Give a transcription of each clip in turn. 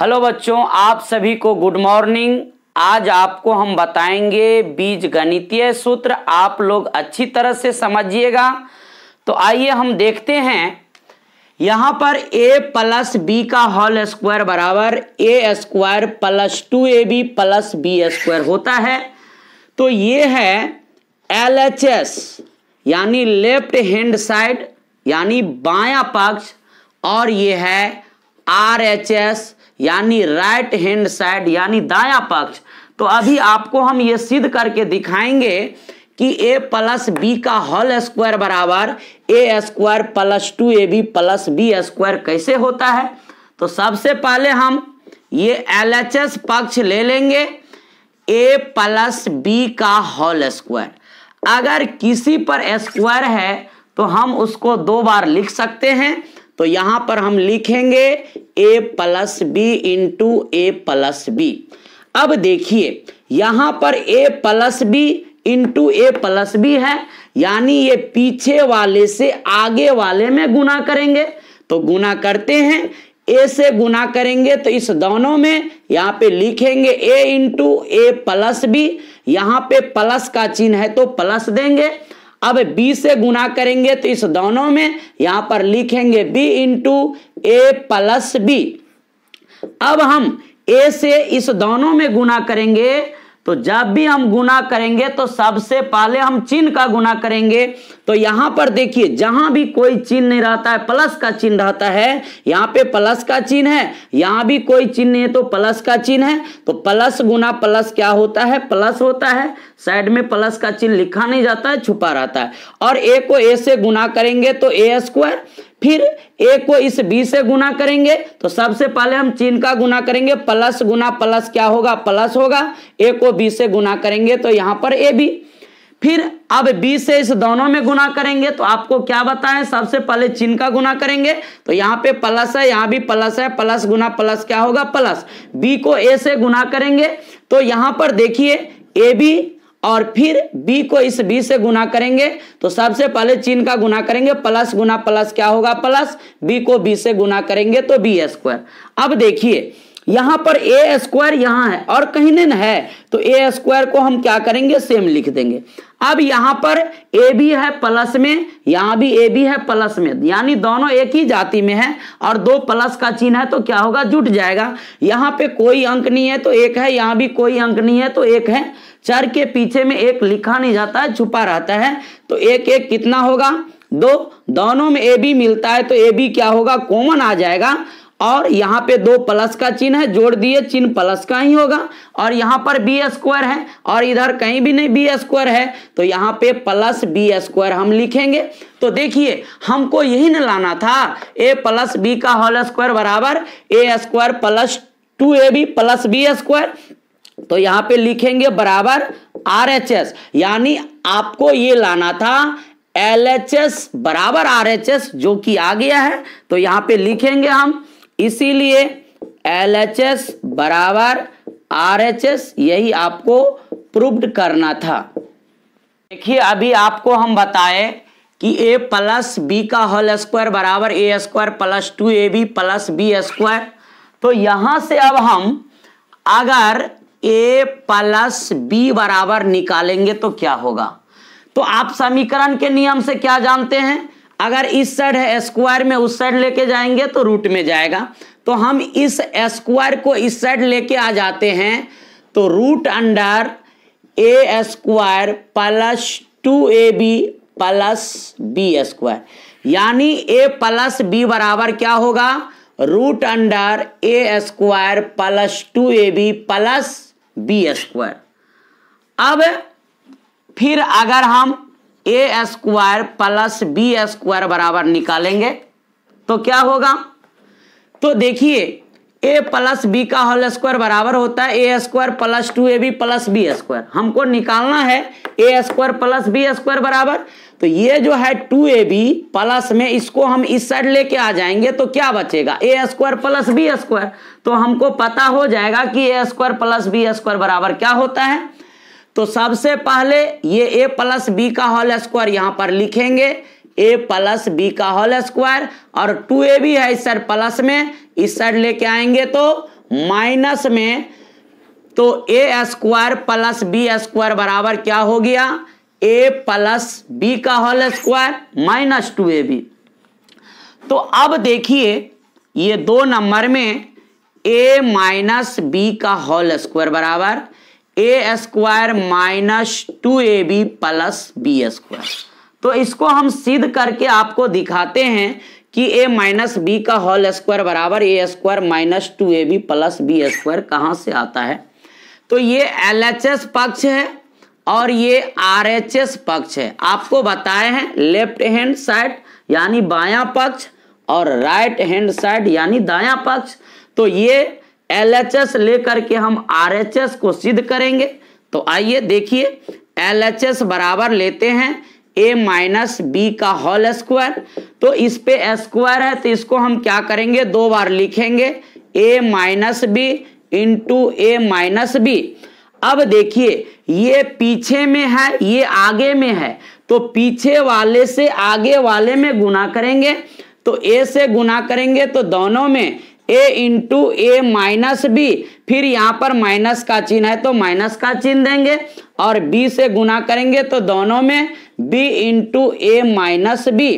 hello बच्चों आप सभी को गुड मॉर्निंग आज आपको हम बताएंगे बीज गणितीय सूत्र आप लोग अच्छी तरह से समझिएगा तो आइए हम देखते हैं यहाँ पर a प्लस बी का होल स्क्वायर बराबर ए square plus two A B plus B square होता है तो ये है एल एच एस यानी लेफ्ट हैंड साइड यानी बायां पक्ष और ये है आर एच एस यानी राइट हैंड साइड यानी दाया पक्ष तो अभी आपको हम ये सिद्ध करके दिखाएंगे कि a प्लस बी का होल स्क्वायर बराबर ए square plus two A B plus B square कैसे होता है तो सबसे पहले हम ये एल एच एस पक्ष ले लेंगे a प्लस बी का होल स्क्वायर अगर किसी पर स्क्वायर है तो हम उसको दो बार लिख सकते हैं तो यहां पर हम लिखेंगे a plus B into A plus B अब देखिए यहां पर a plus B into A plus B है यानी ये पीछे वाले से आगे वाले में गुना करेंगे तो गुना करते हैं ए से गुना करेंगे तो इस दोनों में यहाँ पे लिखेंगे a into A plus B यहाँ पे प्लस का चिन्ह है तो प्लस देंगे अब b से गुना करेंगे तो इस दोनों में यहां पर लिखेंगे b इंटू ए प्लस बी अब हम ए से इस दोनों में गुना करेंगे तो जब भी हम गुना करेंगे तो सबसे पहले हम चिन्ह का गुना करेंगे तो यहां पर देखिए जहां भी कोई चिन्ह नहीं रहता है प्लस का चिन्ह रहता है यहाँ पे प्लस का चिन्ह है यहां भी कोई चिन्ह नहीं है तो प्लस का चिन्ह है तो प्लस गुना प्लस क्या होता है प्लस होता है साइड में प्लस का चिन्ह लिखा नहीं जाता है छुपा रहता है और ए को ए से गुना करेंगे तो ए स्क्वायर फिर ए को इस बी से गुना करेंगे तो सबसे पहले हम चीन का गुना करेंगे प्लस गुना प्लस क्या होगा प्लस होगा ए को बी से गुना करेंगे तो यहाँ पर ए बी फिर अब बी से इस दोनों में गुना करेंगे तो आपको क्या बताएं सबसे पहले चीन का गुना करेंगे तो यहाँ पे प्लस है यहाँ भी प्लस है प्लस गुना प्लस क्या होगा प्लस बी को ए से गुना करेंगे तो यहां पर देखिए ए बी और फिर b को इस b से गुना करेंगे तो सबसे पहले चीन का गुना करेंगे प्लस गुना प्लस क्या होगा प्लस b को b से गुना करेंगे तो बी स्क्वायर अब देखिए यहां पर ए स्क्वायर यहां है और कहीं न है तो ए स्क्वायर को हम क्या करेंगे सेम लिख देंगे अब यहां पर ए भी है प्लस में यहां भी ए भी है प्लस में यानी दोनों एक ही जाति में है और दो प्लस का चिन्ह है तो क्या होगा जुट जाएगा यहां पे कोई अंक नहीं है तो एक है यहां भी कोई अंक नहीं है तो एक है चार के पीछे में एक लिखा नहीं जाता है छुपा रहता है तो एक एक कितना होगा दो दोनों में ए बी मिलता है तो ए बी क्या होगा कॉमन आ जाएगा और यहाँ पे दो प्लस का चिन्ह है जोड़ दिए चिन्ह प्लस का ही होगा और यहाँ पर बी स्क्वायर है और इधर कहीं भी नहीं बी स्क्वायर है तो यहाँ पे प्लस बी स्क्वायर हम लिखेंगे तो देखिए हमको यही न लाना था ए प्लस बी का होल स्क्वायर बराबर ए square plus two A B plus B square तो यहाँ पे लिखेंगे बराबर आर एच एस यानी आपको ये लाना था एल एच एस बराबर आर एच एस जो कि आ गया है तो यहाँ पे लिखेंगे हम इसीलिए एल एच एस बराबर आर एच एस यही आपको प्रूव्ड करना था देखिए अभी आपको हम बताए कि ए प्लस बी का होल स्क्वायर बराबर ए square plus two A B plus B square तो यहां से अब हम अगर ए प्लस बी बराबर निकालेंगे तो क्या होगा तो आप समीकरण के नियम से क्या जानते हैं अगर इस साइड है स्क्वायर में उस साइड लेके जाएंगे तो रूट में जाएगा तो हम इस स्क्वायर को इस साइड लेके आ जाते हैं तो root under A square plus two A B plus B square यानी ए प्लस बी बराबर क्या होगा root under A square plus two A B plus B square अब फिर अगर हम A square plus B square बराबर निकालेंगे तो क्या होगा तो देखिए ए प्लस बी का होल स्क्वायर बराबर होता है A square plus two A B plus B square हमको निकालना है A square plus B square बराबर तो ये जो है टू ए बी प्लस में इसको हम इस साइड लेके आ जाएंगे तो क्या बचेगा A square plus B square तो हमको पता हो जाएगा कि A square plus B square बराबर क्या होता है तो सबसे पहले ये ए प्लस बी का होल स्क्वायर यहां पर लिखेंगे ए प्लस बी का होल स्क्वायर और टू ए भी है इस साइड प्लस में इस साइड लेके आएंगे तो माइनस में तो ए स्क्वायर प्लस बी स्क्वायर बराबर क्या हो गया ए प्लस बी का होल स्क्वायर माइनस टू ए बी तो अब देखिए ये दो नंबर में ए माइनस बी का होल स्क्वायर बराबर ए square minus two A B plus B square तो इसको हम सिद्ध करके आपको दिखाते हैं कि ए माइनस बी का होल स्क्वायर बराबर ए square minus two A B plus B square कहाँ से आता है तो ये एल एच एस पक्ष है और ये आर एच एस पक्ष है आपको बताए हैं लेफ्ट हैंड साइड यानी बायां पक्ष और राइट हैंड साइड यानी दायां पक्ष तो ये एलएचएस लेकर के हम आरएचएस को सिद्ध करेंगे तो आइए देखिए एलएचएस बराबर लेते हैं ए माइनस बी का होल स्क्वायर तो इस पे स्क्वायर है तो इसको हम क्या करेंगे दो बार लिखेंगे ए माइनस बी इंटू ए माइनस बी अब देखिए ये पीछे में है ये आगे में है तो पीछे वाले से आगे वाले में गुना करेंगे तो ए से गुना करेंगे तो दोनों में A into A minus B फिर यहाँ पर माइनस का चिन्ह है तो माइनस का चिन्ह देंगे और बी से गुना करेंगे तो दोनों में बी इंटू ए माइनस बी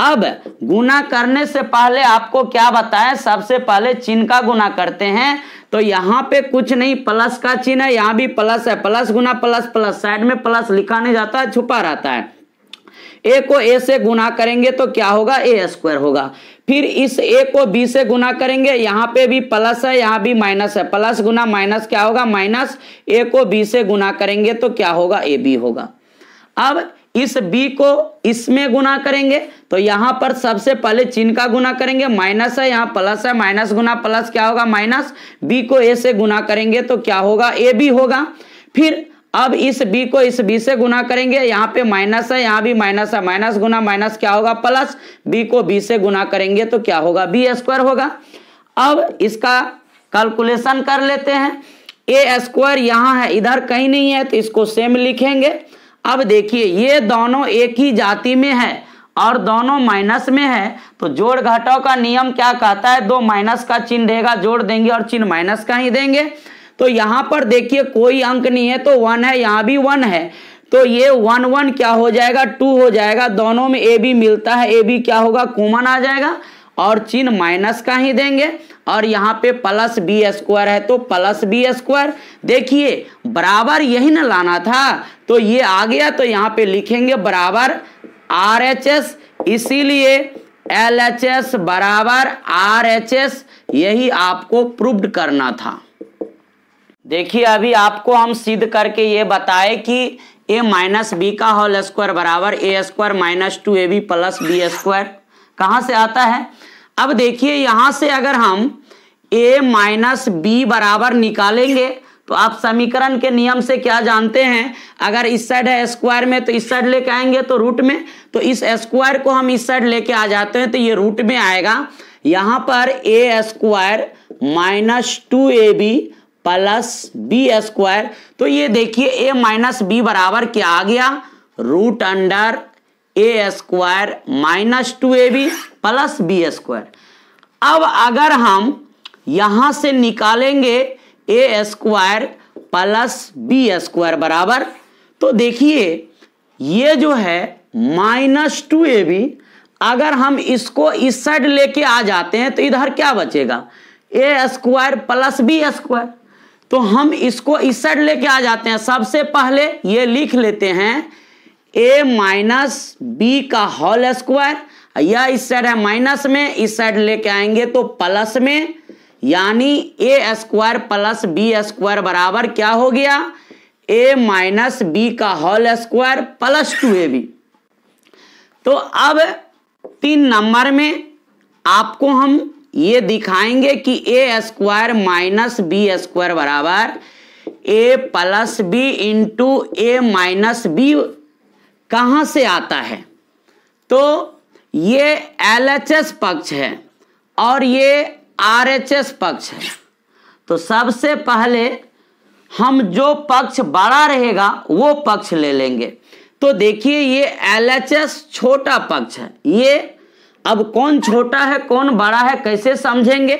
अब गुना करने से पहले आपको क्या बताया सबसे पहले चिन्ह का गुना करते हैं तो यहाँ पे कुछ नहीं प्लस का चिन्ह है यहाँ भी प्लस है प्लस गुना प्लस प्लस साइड में प्लस लिखा नहीं जाता है छुपा रहता है ए को ए से गुना करेंगे तो क्या होगा ए स्क्वायर होगा फिर इस ए को बी से गुना करेंगे यहाँ पे भी प्लस है यहाँ भी माइनस है प्लस गुना माइनस क्या होगा माइनस ए को बी से गुना करेंगे तो क्या होगा ए बी होगा अब इस b को इसमें गुना करेंगे तो यहाँ पर सबसे पहले चिन्ह का गुना करेंगे माइनस है यहाँ प्लस है माइनस गुना प्लस क्या होगा माइनस b को a से गुना करेंगे तो क्या होगा ए बी होगा फिर अब इस b को इस b से गुना करेंगे यहाँ पे माइनस है यहाँ भी माइनस है माइनस गुना माइनस क्या होगा प्लस b को b से गुना करेंगे तो क्या होगा बी स्क्वायर होगा अब इसका कैलकुलेशन कर लेते हैं ए स्क्वायर यहाँ है इधर कहीं नहीं है तो इसको सेम लिखेंगे अब देखिए ये दोनों एक ही जाति में है और दोनों माइनस में है तो जोड़ घटाव का नियम क्या कहता है दो माइनस का चिन्ह रहेगा जोड़ देंगे और चिन्ह माइनस का ही देंगे तो यहां पर देखिए कोई अंक नहीं है तो वन है यहां भी वन है तो ये वन वन क्या हो जाएगा टू हो जाएगा दोनों में ए बी मिलता है ए बी क्या होगा कॉमन आ जाएगा और चिन्ह माइनस का ही देंगे और यहाँ पे प्लस बी स्क्वायर है तो प्लस बी स्क्वायर देखिए बराबर यही ना लाना था तो ये आ गया तो यहाँ पे लिखेंगे बराबर आर एच एस इसीलिए एल एच एस बराबर आर एच एस यही आपको प्रूव्ड करना था देखिए अभी आपको हम सिद्ध करके ये बताए कि ए माइनस बी का होल स्क्वायर बराबर ए square minus two A B plus B square कहाँ से आता है अब देखिए यहाँ से अगर हम ए माइनस बी बराबर निकालेंगे तो आप समीकरण के नियम से क्या जानते हैं अगर इस साइड है स्क्वायर में तो इस साइड लेके आएंगे तो रूट में तो इस स्क्वायर को हम इस साइड लेके आ जाते हैं तो ये रूट में आएगा यहाँ पर ए square minus two A B plus B square तो ये देखिए ए माइनस बी बराबर क्या आ गया root under A square minus two A B plus B square अब अगर हम यहां से निकालेंगे A square plus B square बराबर तो देखिए ये जो है माइनस टू ए बी अगर हम इसको इस साइड लेके आ जाते हैं तो इधर क्या बचेगा A square plus B square तो हम इसको इस साइड लेके आ जाते हैं सबसे पहले ये लिख लेते हैं a माइनस बी का होल स्क्वायर या इस साइड है माइनस में इस साइड लेके आएंगे तो प्लस में यानी A square plus B square बराबर क्या हो गया ए माइनस बी का होल स्क्वायर प्लस टू ए बी तो अब तीन नंबर में आपको हम ये दिखाएंगे कि A square minus B square बराबर ए प्लस बी इंटू ए माइनस बी कहां से आता है तो ये एल एच एस पक्ष है और ये आर एच एस पक्ष है तो सबसे पहले हम जो पक्ष बड़ा रहेगा वो पक्ष ले लेंगे तो देखिए ये एल एच एस छोटा पक्ष है ये अब कौन छोटा है कौन बड़ा है कैसे समझेंगे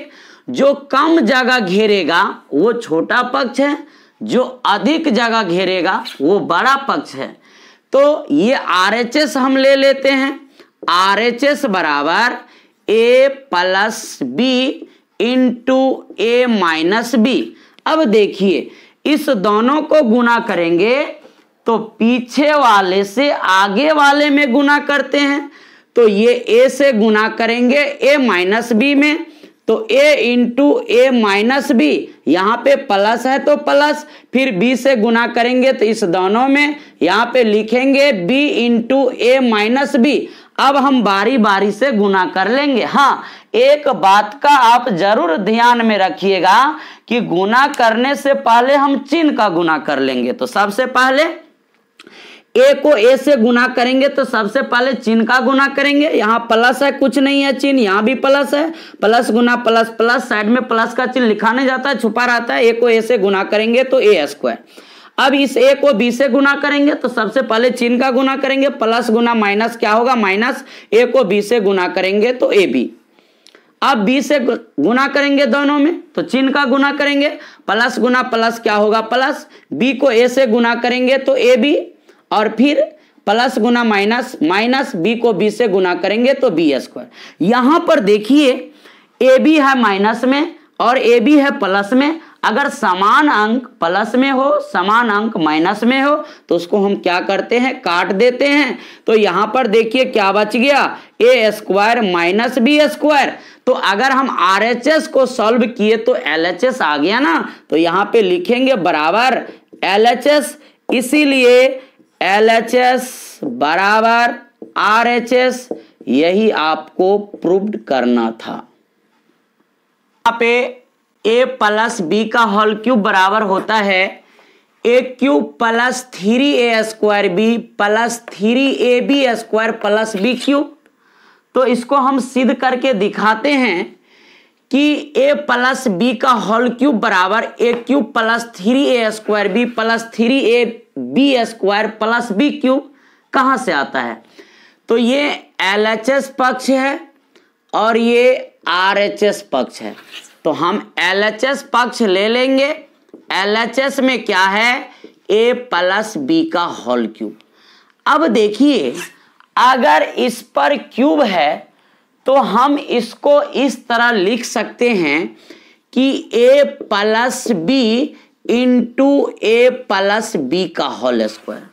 जो कम जगह घेरेगा वो छोटा पक्ष है जो अधिक जगह घेरेगा वो बड़ा पक्ष है तो ये आर एच एस हम ले लेते हैं आर एच एस बराबर ए प्लस बी इंटू ए माइनस बी अब देखिए इस दोनों को गुना करेंगे तो पीछे वाले से आगे वाले में गुना करते हैं तो ये ए से गुना करेंगे ए माइनस बी में तो a into A minus B यहाँ पे प्लस है तो प्लस फिर b से गुना करेंगे तो इस दोनों में यहाँ पे लिखेंगे b इंटू ए माइनस बी अब हम बारी बारी से गुना कर लेंगे हाँ एक बात का आप जरूर ध्यान में रखिएगा कि गुना करने से पहले हम चिन्ह का गुना कर लेंगे तो सबसे पहले ए को ए से गुना करेंगे तो सबसे पहले चिन्ह का गुना करेंगे यहाँ प्लस है कुछ नहीं है चिन्ह यहाँ भी प्लस है प्लस गुना प्लस प्लस साइड में प्लस का चिन्ह लिखा नहीं जाता है छुपा रहता है ए को ए से गुना करेंगे तो ए स्क्वायर अब इस ए को बी से गुना करेंगे तो सबसे पहले चिन्ह का गुना करेंगे प्लस गुना माइनस क्या होगा माइनस ए को बी से गुना करेंगे तो ए बी अब बी से गुना करेंगे दोनों में तो चिन्ह का गुना करेंगे प्लस गुना प्लस क्या होगा प्लस बी को ए से गुना करेंगे तो ए बी और फिर प्लस गुना माइनस माइनस बी को बी से गुना करेंगे तो बी स्क्वायर यहां पर देखिए ए बी है माइनस में और ए बी है प्लस में अगर समान अंक प्लस में हो समान अंक माइनस में हो तो उसको हम क्या करते हैं काट देते हैं तो यहां पर देखिए क्या बच गया A square minus B square तो अगर हम आर एच एस को सॉल्व किए तो एल एच एस आ गया ना तो यहां पे लिखेंगे बराबर एल एच एस इसीलिए एल एच एस बराबर आर एच एस यही आपको प्रूव्ड करना था यहाँ पे ए प्लस बी का हॉल क्यूब बराबर होता है ए cube plus three A square B plus three A B square plus B cube तो इसको हम सिद्ध करके दिखाते हैं कि a प्लस बी का होल क्यूब बराबर ए cube plus three A square B plus three A B square plus B cube कहाँ से आता है तो ये एल एच एस पक्ष है और ये आर एच एस पक्ष है तो हम एल एच एस पक्ष ले लेंगे एल एच एस में क्या है ए प्लस बी का होल क्यूब अब देखिए अगर इस पर क्यूब है तो हम इसको इस तरह लिख सकते हैं कि a plus B into A plus B का होल स्क्वायर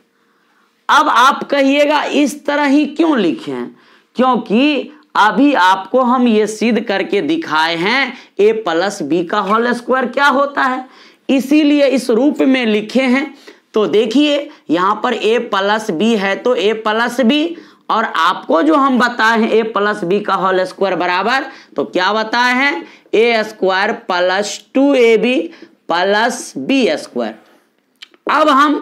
अब आप कहिएगा इस तरह ही क्यों लिखे हैं क्योंकि अभी आपको हम ये सिद्ध करके दिखाए हैं ए प्लस बी का होल स्क्वायर क्या होता है इसीलिए इस रूप में लिखे हैं तो देखिए यहां पर ए प्लस बी है तो ए प्लस बी और आपको जो हम बताए हैं ए प्लस बी का होल स्क्वायर बराबर तो क्या बताए हैं ए square plus two A B plus B square अब हम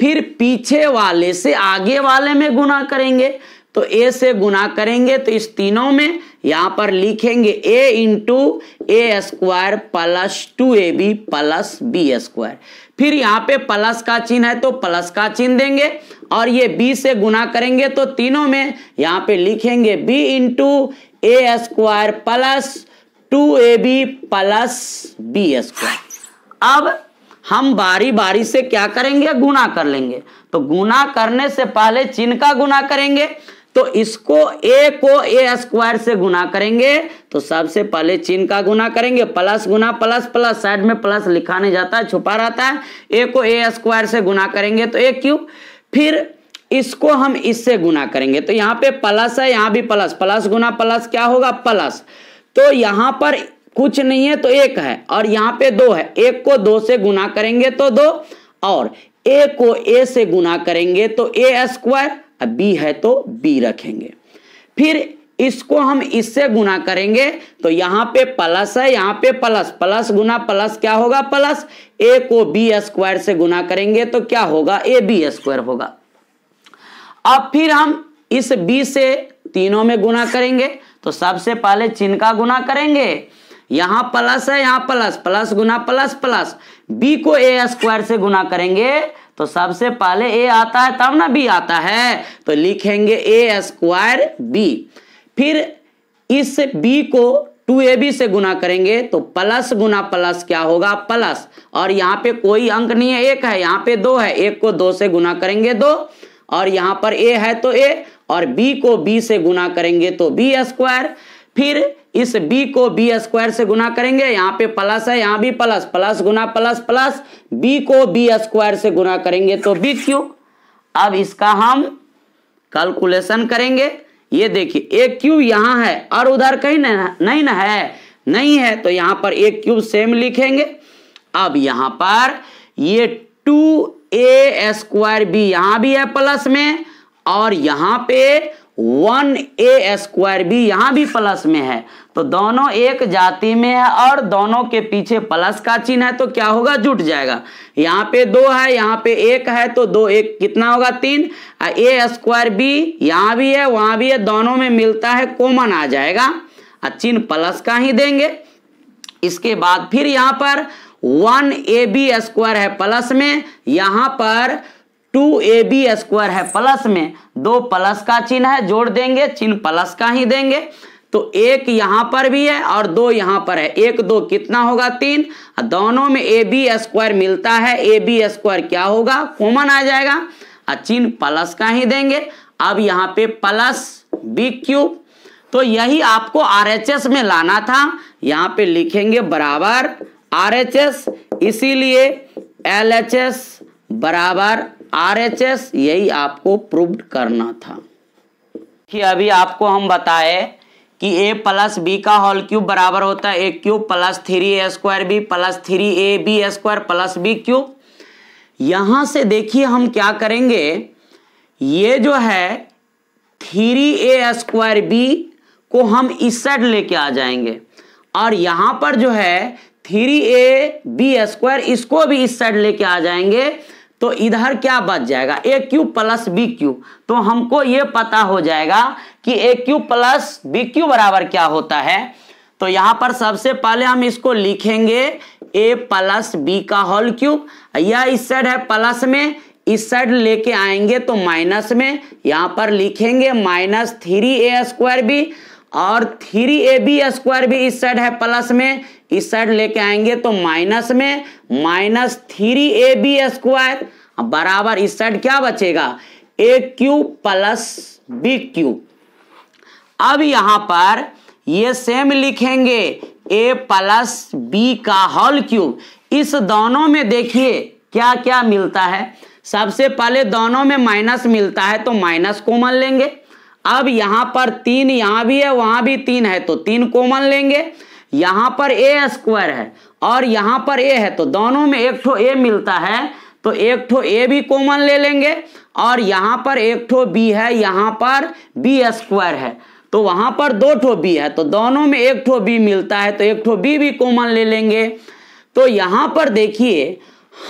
फिर पीछे वाले से आगे वाले में गुना करेंगे तो ए से गुना करेंगे तो इस तीनों में यहां पर लिखेंगे ए into A square plus two A B plus B square फिर यहां पे प्लस का चिन्ह है तो प्लस का चिन्ह देंगे और ये b से गुना करेंगे तो तीनों में यहां पे लिखेंगे b into A square plus two A B plus B square अब हम बारी बारी से क्या करेंगे गुना कर लेंगे तो गुना करने से पहले चिन्ह का गुना करेंगे तो इसको a को ए स्क्वायर से गुना करेंगे तो सबसे पहले चिन्ह का गुना करेंगे प्लस गुना प्लस प्लस साइड में प्लस लिखा नहीं जाता है छुपा रहता है a को ए स्क्वायर से गुना करेंगे तो ए क्यूब फिर इसको हम इससे गुना करेंगे तो यहां पे प्लस है यहां भी प्लस प्लस गुना प्लस क्या होगा प्लस तो यहां पर कुछ नहीं है तो एक है और यहां पे दो है एक को दो से गुना करेंगे तो दो और ए को ए से गुना करेंगे तो ए स्क्वायर बी है तो बी रखेंगे फिर इसको हम इससे गुना करेंगे तो यहां पे प्लस है यहां पे प्लस प्लस गुना प्लस क्या होगा प्लस ए को बी स्क्वायर से गुना करेंगे तो क्या होगा ए बी स्क्वायर होगा अब फिर हम इस बी से तीनों में गुना करेंगे तो सबसे पहले चिन्ह का गुना करेंगे यहां प्लस है यहां प्लस प्लस गुना प्लस प्लस बी को ए स्क्वायर से गुना करेंगे तो सबसे पहले ए आता है तब ना बी आता है तो लिखेंगे ए स्क्वायर बी फिर इस बी को टू ए बी से गुना करेंगे तो प्लस गुना प्लस क्या होगा प्लस और यहाँ पे कोई अंक नहीं है एक है यहाँ पे दो है एक को दो से गुना करेंगे दो और यहाँ पर ए है तो ए और बी को बी से गुना करेंगे तो बी स्क्वायर फिर इस b को b स्क्वायर से गुना करेंगे यहाँ पे प्लस है यहां भी प्लस प्लस गुना प्लस प्लस b को b स्क्वायर से गुना करेंगे तो बी क्यू अब इसका हम कैलकुलेशन करेंगे ये देखिए एक क्यूब यहां है और उधर कहीं नहीं ना है नहीं है तो यहां पर एक क्यूब सेम लिखेंगे अब यहां पर ये टू ए स्क्वायर बी यहां भी है प्लस में और यहां पे वन ए स्क्वायर बी यहां भी प्लस में है तो दोनों एक जाति में है और दोनों के पीछे प्लस का चिन्ह है तो क्या होगा जुट जाएगा यहाँ पे दो है यहाँ पे एक है तो दो एक कितना होगा तीन ए स्क्वायर बी यहाँ भी है वहां भी है दोनों में मिलता है कॉमन आ जाएगा चिन्ह प्लस का ही देंगे इसके बाद फिर यहाँ पर वन ए बी स्क्वायर है प्लस में यहां पर टू ए बी स्क्वायर है प्लस में दो प्लस का चिन्ह है जोड़ देंगे चिन्ह प्लस का ही देंगे तो एक यहां पर भी है और दो यहां पर है एक दो कितना होगा तीन दोनों में ए बी स्क्वायर मिलता है ए बी स्क्वायर क्या होगा कॉमन आ जाएगा और चिन्ह प्लस का ही देंगे अब यहाँ पे प्लस बी क्यूब तो यही आपको आरएचएस में लाना था यहाँ पे लिखेंगे बराबर आरएचएस इसीलिए एलएचएस बराबर आरएचएस यही आपको प्रूव्ड करना था कि अभी आपको हम बताए कि a प्लस बी का होल क्यूब बराबर होता है ए cube plus three A square B plus three A B square plus B cube यहां से देखिए हम क्या करेंगे ये जो है थ्री ए स्क्वायर बी को हम इस साइड लेके आ जाएंगे और यहां पर जो है थ्री ए बी स्क्वायर इसको भी इस साइड लेके आ जाएंगे तो इधर क्या बच जाएगा A cube plus B cube तो हमको ये पता हो जाएगा कि ए क्यू प्लस बी क्यू बराबर क्या होता है तो यहां पर सबसे पहले हम इसको लिखेंगे ए प्लस बी का होल क्यूब या इस साइड है प्लस में इस साइड लेके आएंगे तो माइनस में यहां पर लिखेंगे माइनस थ्री ए स्क्वायर बी और थ्री ए बी स्क्वायर भी इस साइड है प्लस में इस साइड लेके आएंगे तो माइनस में minus three A B square बराबर इस साइड क्या बचेगा A cube plus B cube अब यहां पर ये सेम लिखेंगे ए प्लस बी का होल क्यूब इस दोनों में देखिए क्या क्या मिलता है सबसे पहले दोनों में माइनस मिलता है तो माइनस कॉमन लेंगे अब यहां पर तीन यहां भी है वहां भी तीन है तो तीन कॉमन लेंगे यहां पर ए स्क्वायर है और यहां पर ए है तो दोनों में एक ठो ए मिलता है तो एक ठो ए भी कॉमन ले लेंगे और यहां पर एक ठो बी है यहां पर बी स्क्वायर है तो वहां पर दो ठो बी है तो दोनों में एक ठो बी मिलता है तो एक ठो बी भी कॉमन ले लेंगे तो यहां पर देखिए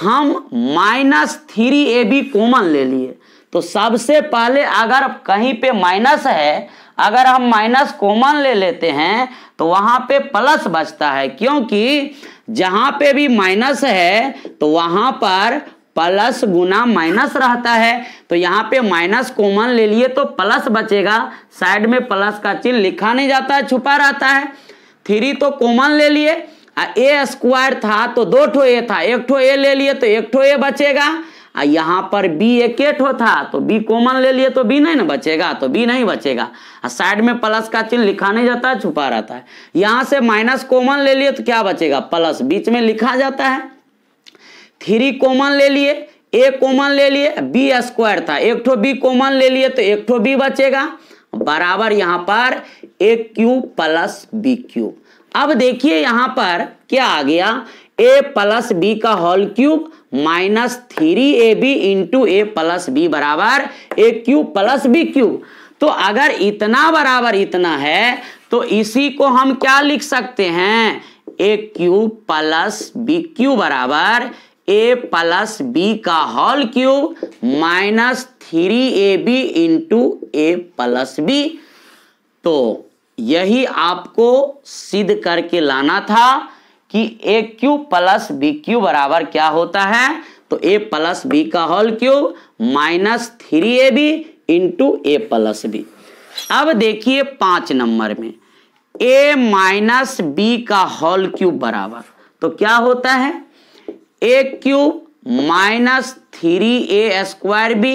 हम माइनस थ्री ए बी कॉमन ले लिए तो सबसे पहले अगर कहीं पे माइनस है अगर हम माइनस कॉमन ले लेते हैं तो वहां पे प्लस बचता है क्योंकि जहां पे भी माइनस है तो वहां पर प्लस गुना माइनस रहता है तो यहाँ पे माइनस कॉमन ले लिए तो प्लस बचेगा साइड में प्लस का चिन्ह लिखा नहीं जाता है छुपा रहता है थ्री तो कॉमन ले लिए ए स्क्वायर था तो दो ठो ए था एक ठो ए ले लिए तो एक ठो ए बचेगा आ यहाँ पर बी एक था तो बी कॉमन ले लिए तो बी नहीं ना बचेगा तो बी नहीं बचेगा आ साइड में प्लस का चिन्ह लिखा नहीं जाता है छुपा रहता है यहाँ से माइनस कॉमन ले लिए तो क्या बचेगा प्लस बीच में लिखा जाता है थ्री कॉमन ले लिए ए कॉमन ले लिए बी स्क्वायर था एक ठो बी कॉमन ले लिए तो एक ठो बी बचेगा बराबर यहाँ पर a cube plus B cube अब देखिए यहाँ पर क्या आ गया ए प्लस बी का whole cube minus three A B into A plus B बराबर ए क्यूब प्लस बी क्यूब तो अगर इतना बराबर इतना है तो इसी को हम क्या लिख सकते हैं a cube plus B cube बराबर ए प्लस बी का whole cube minus three A B into A plus b तो यही आपको सिद्ध करके लाना था कि ए क्यू प्लस बी क्यू बराबर क्या होता है तो ए प्लस बी का whole cube minus three A B into A plus B अब देखिए पांच नंबर में ए माइनस बी का होल क्यूब बराबर तो क्या होता है ए cube minus three A square B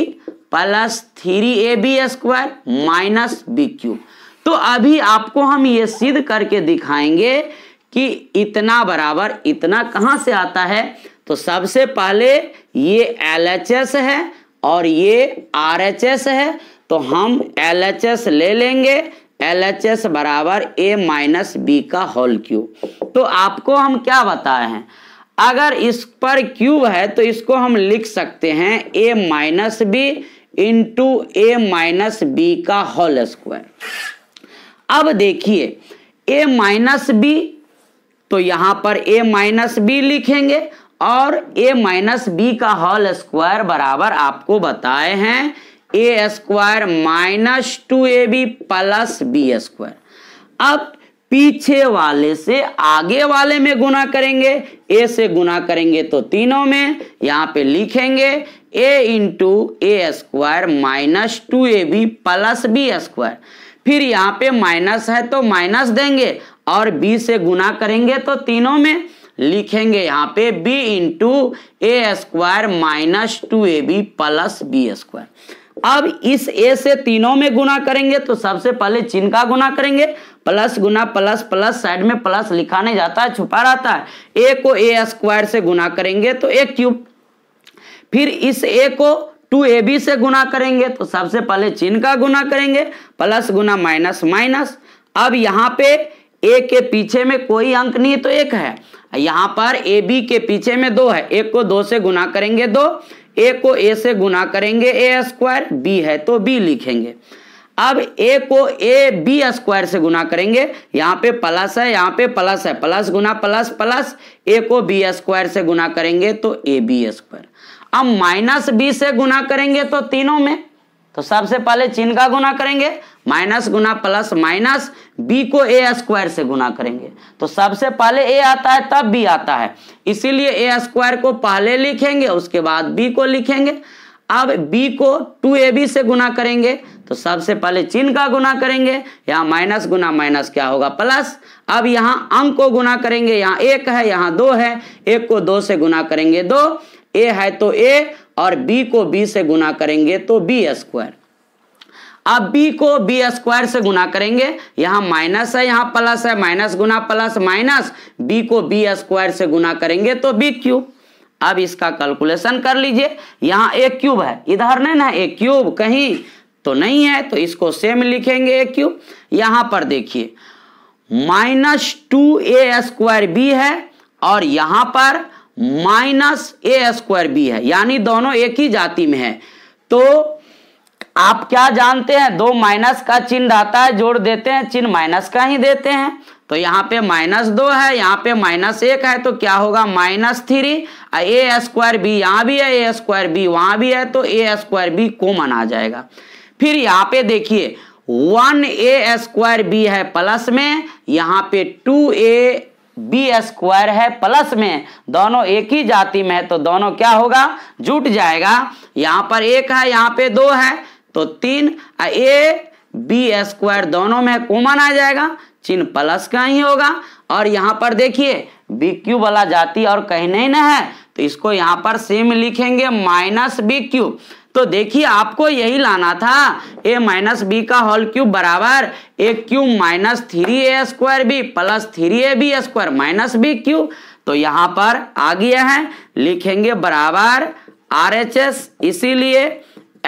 plus three A B square minus b cube तो अभी आपको हम ये सिद्ध करके दिखाएंगे कि इतना बराबर इतना कहां से आता है तो सबसे पहले ये एल है और ये आर है तो हम एल ले लेंगे एल एच एस बराबर ए माइनस बी का होल क्यूब तो आपको हम क्या बताए हैं अगर इस पर क्यूब है तो इसको हम लिख सकते हैं ए माइनस बी इंटू ए माइनस बी का होल स्क्वायर अब देखिए ए माइनस बी तो यहां पर ए माइनस बी लिखेंगे और ए माइनस बी का होल स्क्वायर बराबर आपको बताए हैं ए square minus two A B plus B square अब पीछे वाले से आगे वाले में गुना करेंगे ए से गुना करेंगे तो तीनों में यहाँ पे लिखेंगे ए into A square minus two A B plus B square फिर यहाँ पे माइनस है तो माइनस देंगे और b से गुना करेंगे तो तीनों में लिखेंगे यहाँ पे b into A square minus two A B plus B square अब इस a से तीनों में गुना करेंगे तो सबसे पहले चिन्ह का गुना करेंगे प्लस गुना प्लस प्लस साइड में प्लस लिखा नहीं जाता है छुपा रहता है a को ए स्क्वायर से गुना करेंगे तो ए क्यूब फिर इस a को 2ab से गुना करेंगे तो सबसे पहले चिन्ह का गुना करेंगे प्लस गुना माइनस माइनस अब यहाँ पे ए के पीछे में कोई अंक नहीं है तो एक है यहां पर ए बी के पीछे में दो है एक को दो से गुना करेंगे दो ए को ए से गुना करेंगे ए स्क्वायर बी है तो बी लिखेंगे अब ए को ए बी स्क्वायर से गुना करेंगे यहाँ पे प्लस है यहाँ पे प्लस है प्लस गुना प्लस प्लस ए को बी स्क्वायर से गुना करेंगे तो ए बी स्क्वायर अब माइनस बी से गुना करेंगे तो तीनों में तो सबसे पहले चिन्ह का गुना करेंगे माइनस गुना प्लस माइनस बी को ए स्क्वायर से गुना करेंगे तो सबसे पहले ए आता है तब बी आता है इसीलिए ए स्क्वायर को पहले लिखेंगे उसके बाद बी को लिखेंगे अब बी को टू ए बी से गुना करेंगे तो सबसे पहले चिन्ह का गुना करेंगे यहाँ माइनस गुना माइनस क्या होगा प्लस अब यहाँ अंक को गुना करेंगे यहाँ एक है यहाँ दो है एक को दो से गुना करेंगे दो ए है तो ए और b को b से गुना करेंगे तो बी स्क्वायर अब b को बी स्क्वायर से गुना करेंगे यहां माइनस है यहां प्लस है माइनस गुना प्लस माइनस b को बी स्क्वायर से गुना करेंगे तो बी क्यूब अब इसका कैलकुलेशन कर लीजिए यहां एक क्यूब है इधर नहीं ना एक क्यूब कहीं तो नहीं है तो इसको सेम लिखेंगे एक क्यूब यहां पर देखिए minus two a square b है और यहां पर माइनस ए स्क्वायर बी है यानी दोनों एक ही जाति में है तो आप क्या जानते हैं दो माइनस का चिन्ह आता है जोड़ देते हैं चिन्ह माइनस का ही देते हैं तो यहाँ पे माइनस दो है यहाँ पे माइनस एक है तो क्या होगा माइनस थ्री ए स्क्वायर बी यहाँ भी है ए स्क्वायर बी वहां भी है तो ए स्क्वायर बी कॉमन आ जाएगा फिर यहाँ पे देखिए वन ए स्क्वायर बी है प्लस में यहाँ पे टू ए बी स्क्वायर है प्लस में दोनों एक ही जाति में है तो दोनों क्या होगा जुट जाएगा यहाँ पर एक है यहां पे दो है तो तीन ए बी स्क्वायर दोनों में कॉमन आ जाएगा चिन्ह प्लस का ही होगा और यहां पर देखिए बी क्यू वाला जाति और कहीं नहीं ना है तो इसको यहाँ पर सेम लिखेंगे माइनस बी क्यू तो देखिए आपको यही लाना था ए माइनस बी का होल क्यूब बराबर ए cube minus three A square B plus three A B square minus b cube तो यहां पर आ गया है लिखेंगे बराबर आर एच एस इसीलिए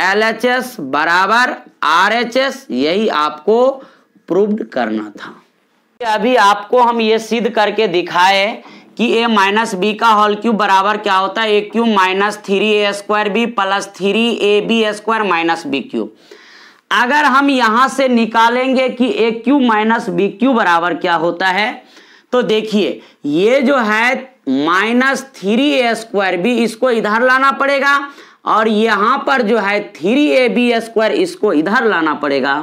एल एच एस बराबर आर एच एस यही आपको प्रूव्ड करना था अभी आपको हम ये सिद्ध करके दिखाए कि ए माइनस बी का होल क्यूब बराबर क्या होता है ए cube minus three A square B plus three A B square minus b cube अगर हम यहां से निकालेंगे कि ए क्यू माइनस बी क्यू बराबर क्या होता है तो देखिए ये जो है माइनस थ्री ए स्क्वायर बी इसको इधर लाना पड़ेगा और यहां पर जो है थ्री ए बी स्क्वायर इसको इधर लाना पड़ेगा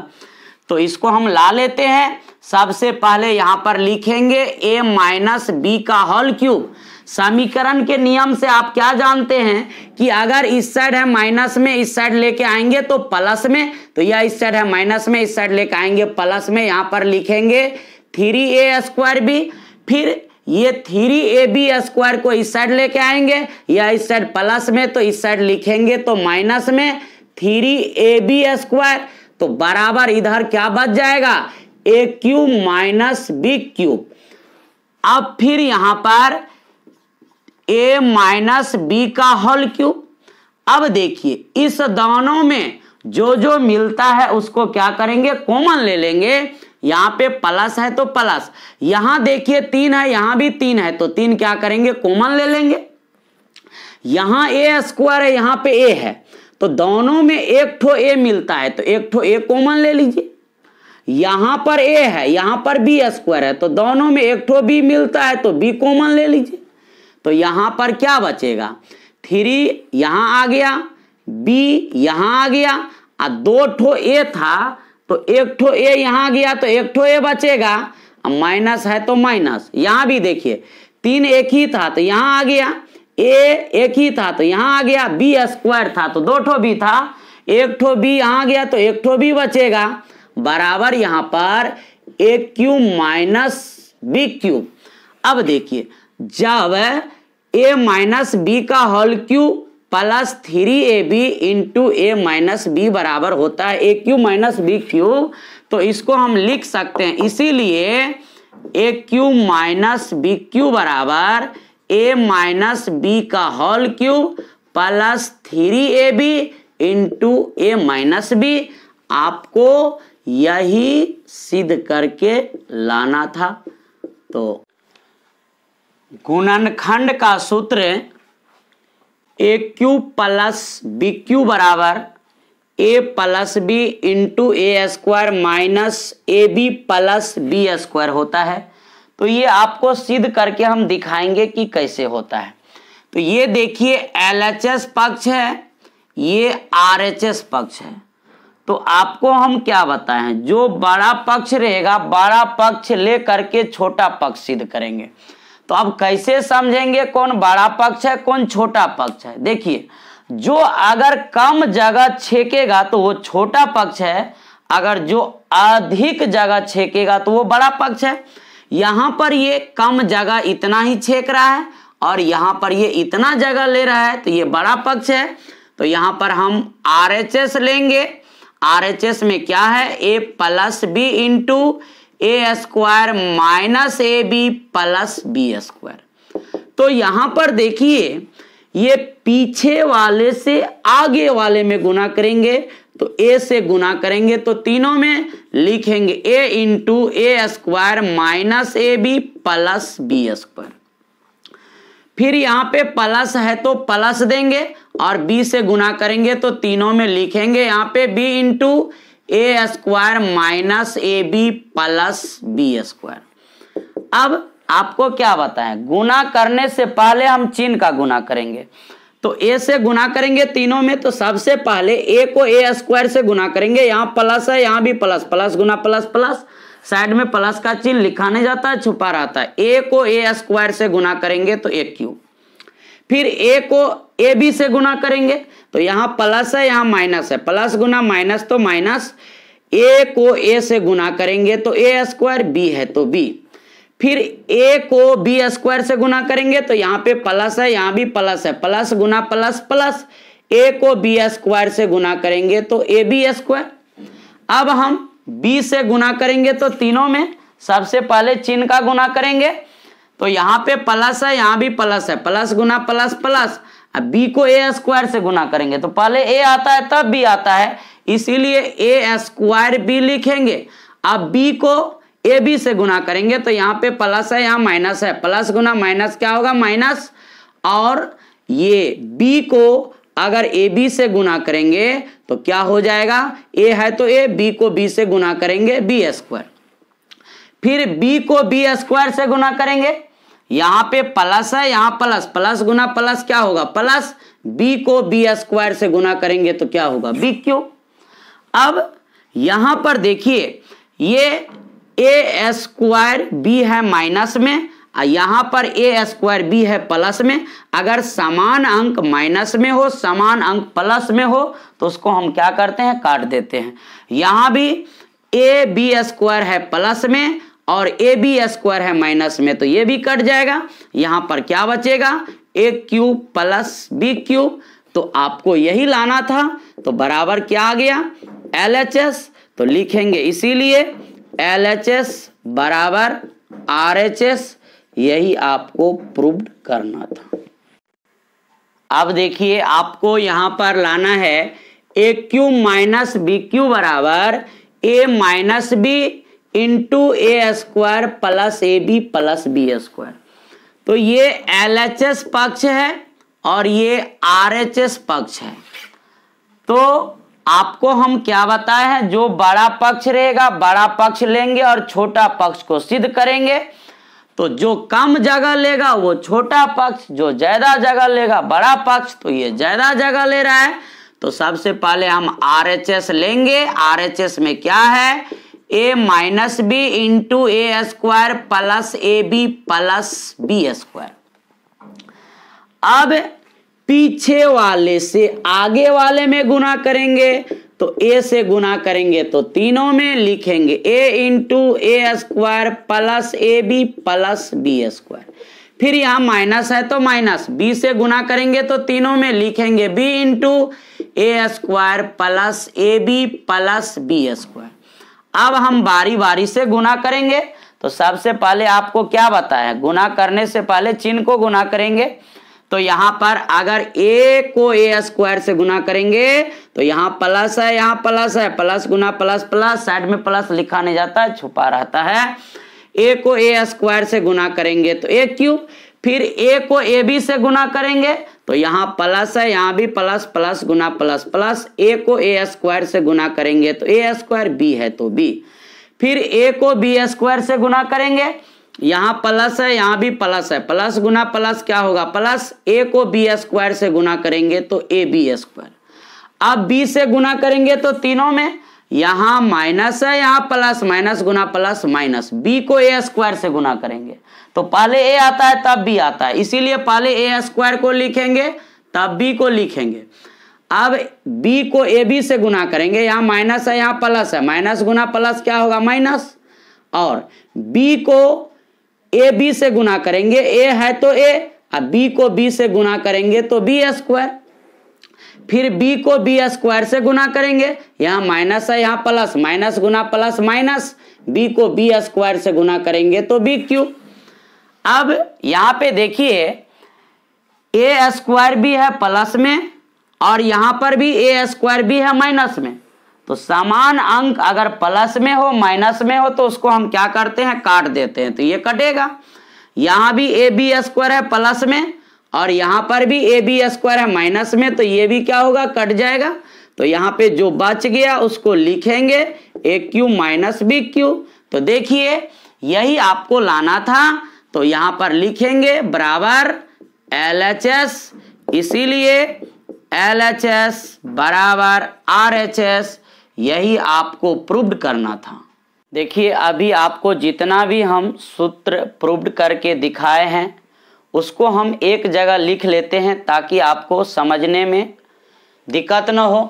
तो इसको हम ला लेते हैं सबसे पहले यहां पर लिखेंगे ए माइनस बी का हॉल क्यूब समीकरण के नियम से आप क्या जानते हैं कि अगर इस साइड है माइनस में इस साइड लेके आएंगे तो प्लस में तो यह इस साइड है माइनस में इस साइड लेके आएंगे प्लस में यहां पर लिखेंगे थ्री ए स्क्वायर बी फिर ये थ्री ए बी स्क्वायर को इस साइड लेके आएंगे या इस साइड प्लस में तो इस साइड लिखेंगे तो माइनस में थ्री ए बी स्क्वायर तो बराबर इधर क्या बच जाएगा a cube minus b cube अब फिर यहां पर ए माइनस बी का हॉल क्यूब अब देखिए इस दोनों में जो जो मिलता है उसको क्या करेंगे कॉमन ले लेंगे यहां पे प्लस है तो प्लस यहां देखिए तीन है यहां भी तीन है तो तीन क्या करेंगे कॉमन ले लेंगे यहां ए स्क्वायर है यहां पे ए है तो दोनों में एक ठो ए मिलता है तो एक ठो ए कॉमन ले लीजिए यहां पर ए है यहां पर बी स्क्वायर है तो दोनों में एक ठो बी मिलता है तो बी कॉमन ले लीजिए तो यहां पर क्या बचेगा थ्री यहां आ गया बी यहां आ गया और दो ठो ए था तो एक ठो ए यहां गया तो एक ठो ए बचेगा माइनस है तो माइनस यहां भी देखिए तीन एक ही था तो यहां आ गया ए एक ही था तो यहां आ गया बी स्क्वायर था तो दो ठो बी था एक ठो बी यहां गया तो एक ठो बी बचेगा बराबर यहां पर a cube minus B cube अब देखिए जब ए माइनस बी का whole cube plus three A B into A minus b बराबर होता है ए क्यू माइनस बी क्यू तो इसको हम लिख सकते हैं इसीलिए a cube minus B cube बराबर ए माइनस बी का whole cube plus three A B into A minus b आपको यही सिद्ध करके लाना था तो गुणनखंड का सूत्र a cube plus B cube बराबर ए plus B into A square minus A B plus B square होता है तो ये आपको सिद्ध करके हम दिखाएंगे कि कैसे होता है तो ये देखिए एल एच एस पक्ष है ये आर एच एस पक्ष है तो आपको हम क्या बताएं जो बड़ा पक्ष रहेगा बड़ा पक्ष ले करके छोटा पक्ष सिद्ध करेंगे तो आप कैसे समझेंगे कौन बड़ा पक्ष है कौन छोटा पक्ष है देखिए जो अगर कम जगह छेकेगा तो वो छोटा पक्ष है अगर जो अधिक जगह छेकेगा तो वो बड़ा पक्ष है यहां पर ये कम जगह इतना ही छेक रहा है और यहां पर ये इतना जगह ले रहा है तो ये बड़ा पक्ष है तो यहां पर हम आर लेंगे एस में क्या है ए plus B into A square minus A B plus B square तो यहां पर देखिए ये पीछे वाले से आगे वाले में गुना करेंगे तो ए से गुना करेंगे तो तीनों में लिखेंगे ए into A square minus A B plus B square फिर यहां पे प्लस है तो प्लस देंगे और b से गुना करेंगे तो तीनों में लिखेंगे यहाँ पे b into A square minus A B plus B square अब आपको क्या बताएं गुना करने से पहले हम चिन्ह का गुना करेंगे तो ए से गुना करेंगे तीनों में तो सबसे पहले ए को ए स्क्वायर से गुना करेंगे यहाँ प्लस है यहाँ भी प्लस प्लस गुना प्लस प्लस साइड में प्लस का चिन्ह लिखा नहीं जाता है छुपा रहता है ए को ए स्क्वायर से गुना करेंगे तो ए क्यूब फिर ए को ए बी से गुना करेंगे तो यहाँ प्लस है यहाँ माइनस है प्लस गुना माइनस तो माइनस ए को ए से गुना करेंगे तो ए स्क्वायर बी है तो बी फिर ए को बी स्क्वायर से गुना करेंगे तो यहाँ पे प्लस है यहाँ भी प्लस है प्लस गुना प्लस प्लस ए को बी स्क्वायर से गुना करेंगे तो ए बी स्क्वायर अब हम बी से गुना करेंगे तो तीनों में सबसे पहले चिन्ह का गुना करेंगे तो यहाँ पे प्लस है यहाँ भी प्लस है प्लस गुना प्लस प्लस अब बी को ए स्क्वायर से गुना करेंगे तो पहले ए आता है तब बी आता है इसीलिए ए स्क्वायर बी लिखेंगे अब बी को ए बी से गुना करेंगे तो यहाँ पे प्लस है यहाँ माइनस है प्लस गुना माइनस क्या होगा माइनस और ये बी को अगर ए बी से गुना करेंगे तो क्या हो जाएगा ए है तो ए बी को बी से गुना करेंगे बी स्क्वायर फिर बी को बी स्क्वायर से गुना करेंगे यहां पे प्लस है यहां प्लस प्लस गुना प्लस क्या होगा प्लस बी को बी स्क्वायर से गुना करेंगे तो क्या होगा बी क्यू अब यहां पर देखिए ये ए स्क्वायर बी है माइनस में यहाँ पर ए स्क्वायर बी है प्लस में अगर समान अंक माइनस में हो समान अंक प्लस में हो तो उसको हम क्या करते हैं काट देते हैं यहाँ भी ए बी स्क्वायर है प्लस में और ए बी स्क्वायर है माइनस में तो ये भी कट जाएगा यहाँ पर क्या बचेगा a cube plus B cube तो आपको यही लाना था तो बराबर क्या आ गया एल एच एस तो लिखेंगे इसीलिए एल एच एस बराबर आर एच एस यही आपको प्रूव्ड करना था अब देखिए आपको यहां पर लाना है ए क्यू माइनस बी क्यू बराबर ए minus B into A square plus A B plus B square तो ये एल एच एस पक्ष है और ये आर एच एस पक्ष है तो आपको हम क्या बताए हैं जो बड़ा पक्ष रहेगा बड़ा पक्ष लेंगे और छोटा पक्ष को सिद्ध करेंगे तो जो कम जगह लेगा वो छोटा पक्ष जो ज्यादा जगह लेगा बड़ा पक्ष तो ये ज्यादा जगह ले रहा है तो सबसे पहले हम आर एच एस लेंगे आर एच एस में क्या है a minus B into A square plus A B plus B square अब पीछे वाले से आगे वाले में गुना करेंगे तो ए से गुना करेंगे तो तीनों में लिखेंगे ए into A square plus A B plus B square फिर यहां माइनस है तो माइनस बी से गुना करेंगे तो तीनों में लिखेंगे b into A square plus A B plus B square अब हम बारी बारी से गुना करेंगे तो सबसे पहले आपको क्या बताया गुना करने से पहले चिन्ह को गुना करेंगे तो यहां पर अगर ए को ए स्क्वायर से गुना करेंगे तो यहां प्लस है यहां प्लस है प्लस गुना प्लस प्लस साइड में प्लस लिखा नहीं जाता छुपा रहता है ए को ए स्क्वायर से गुना करेंगे तो ए क्यूब फिर ए को ए बी से गुना करेंगे तो यहाँ प्लस है यहाँ भी प्लस प्लस गुना प्लस प्लस ए को ए स्क्वायर से गुना करेंगे तो ए स्क्वायर बी है तो बी फिर ए को बी स्क्वायर से गुना करेंगे यहां प्लस है यहां भी प्लस है प्लस गुना प्लस क्या होगा प्लस ए को बी स्क्वायर से गुना करेंगे तो ए बी स्क्वायर अब बी से गुना करेंगे तो तीनों में यहां माइनस है यहां प्लस माइनस गुना प्लस माइनस बी को ए स्क्वायर से गुना करेंगे तो पहले ए आता है तब बी आता है इसीलिए पहले ए स्क्वायर को लिखेंगे तब बी को लिखेंगे अब बी को ए बी से गुना करेंगे यहाँ माइनस है यहाँ प्लस है माइनस गुना प्लस क्या होगा माइनस और बी को ए बी से गुना करेंगे ए है तो ए अब बी को बी से गुना करेंगे तो बी स्क्वायर फिर बी को बी स्क्वायर से गुना करेंगे यहां माइनस है यहां प्लस माइनस गुना प्लस माइनस बी को बी स्क्वायर से गुना करेंगे तो बी क्यू अब यहां पे देखिए ए स्क्वायर भी है प्लस में और यहां पर भी ए स्क्वायर भी है माइनस में तो समान अंक अगर प्लस में हो माइनस में हो तो उसको हम क्या करते हैं काट देते हैं तो ये कटेगा यहाँ भी ए बी स्क्वायर है प्लस में और यहां पर भी ए बी स्क्वायर है माइनस में तो ये भी क्या होगा कट जाएगा तो यहाँ पे जो बच गया उसको लिखेंगे a cube minus B cube तो देखिए यही आपको लाना था तो यहां पर लिखेंगे बराबर एल एच एस इसीलिए एल एच एस बराबर आर एच एस यही आपको प्रूव्ड करना था देखिए अभी आपको जितना भी हम सूत्र प्रूव्ड करके दिखाए हैं उसको हम एक जगह लिख लेते हैं ताकि आपको समझने में दिक्कत न हो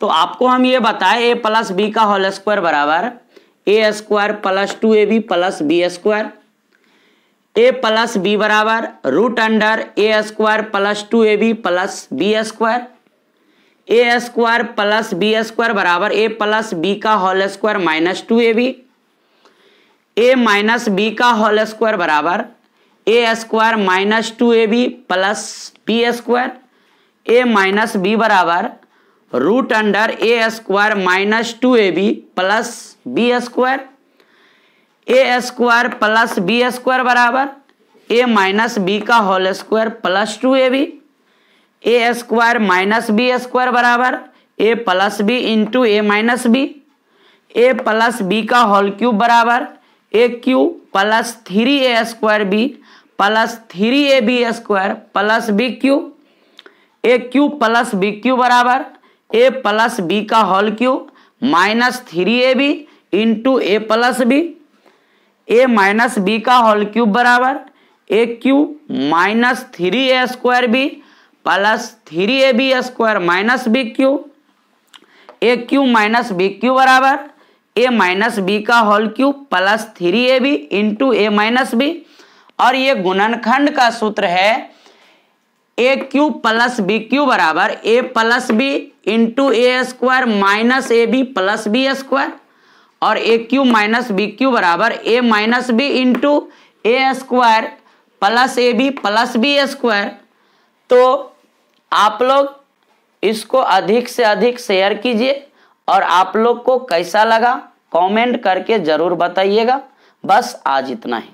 तो आपको हम ये बताएं ए प्लस बी का होल स्क्वायर बराबर ए square plus two A B plus B square a plus B बराबर root under A square plus two A B plus B square a square plus B square बराबर ए plus B का whole square minus two ए b ए minus B का whole square बराबर ए square minus two A B plus B square a minus b बराबर root under A square minus two A B plus B square a square plus B square बराबर ए minus B का whole square plus two A b a square minus B square बराबर ए plus B into A minus b a plus B का whole cube बराबर ए cube plus three A square B plus three A B square plus B cube A cube plus B cube बराबर ए plus B का whole cube minus three A B into A plus B A minus B का whole cube बराबर ए cube minus three A square B plus three A B square minus B cube A cube minus B cube बराबर ए minus B का whole cube plus three A B into A minus B और ये गुणनखंड का सूत्र है ए cube plus B cube बराबर ए plus B into A square minus A B plus B square और A cube minus B cube बराबर ए minus B into A square plus A B plus B square तो आप लोग इसको अधिक से अधिक शेयर कीजिए और आप लोग को कैसा लगा कमेंट करके जरूर बताइएगा बस आज इतना ही